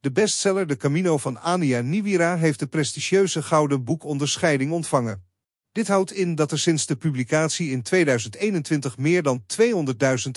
De bestseller De Camino van Ania Niwira heeft de prestigieuze Gouden Boek Onderscheiding ontvangen. Dit houdt in dat er sinds de publicatie in 2021 meer dan 200.000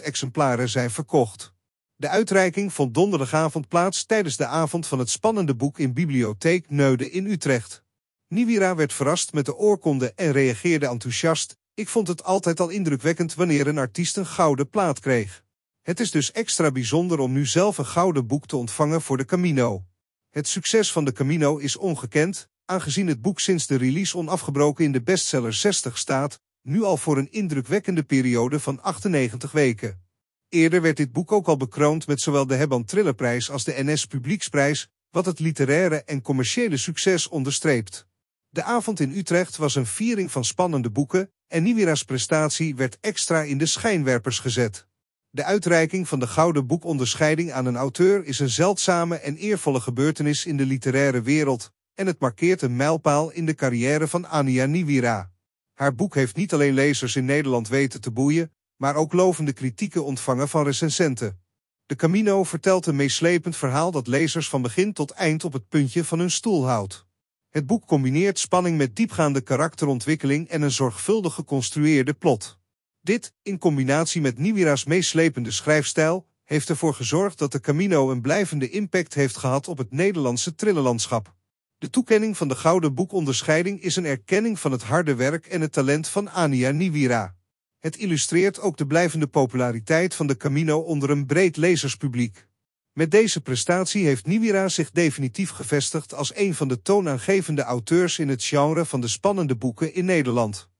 exemplaren zijn verkocht. De uitreiking vond donderdagavond plaats tijdens de avond van het spannende boek in bibliotheek Neude in Utrecht. Niwira werd verrast met de oorkonde en reageerde enthousiast. Ik vond het altijd al indrukwekkend wanneer een artiest een gouden plaat kreeg. Het is dus extra bijzonder om nu zelf een gouden boek te ontvangen voor de Camino. Het succes van de Camino is ongekend, aangezien het boek sinds de release onafgebroken in de bestseller 60 staat, nu al voor een indrukwekkende periode van 98 weken. Eerder werd dit boek ook al bekroond met zowel de Hebban Trillerprijs als de NS Publieksprijs, wat het literaire en commerciële succes onderstreept. De avond in Utrecht was een viering van spannende boeken en Niwira's prestatie werd extra in de schijnwerpers gezet. De uitreiking van de Gouden Boekonderscheiding aan een auteur is een zeldzame en eervolle gebeurtenis in de literaire wereld en het markeert een mijlpaal in de carrière van Ania Niwira. Haar boek heeft niet alleen lezers in Nederland weten te boeien, maar ook lovende kritieken ontvangen van recensenten. De Camino vertelt een meeslepend verhaal dat lezers van begin tot eind op het puntje van hun stoel houdt. Het boek combineert spanning met diepgaande karakterontwikkeling en een zorgvuldig geconstrueerde plot. Dit, in combinatie met Niwira's meeslepende schrijfstijl, heeft ervoor gezorgd dat de Camino een blijvende impact heeft gehad op het Nederlandse trillenlandschap. De toekenning van de Gouden Boekonderscheiding is een erkenning van het harde werk en het talent van Ania Niwira. Het illustreert ook de blijvende populariteit van de Camino onder een breed lezerspubliek. Met deze prestatie heeft Niwira zich definitief gevestigd als een van de toonaangevende auteurs in het genre van de spannende boeken in Nederland.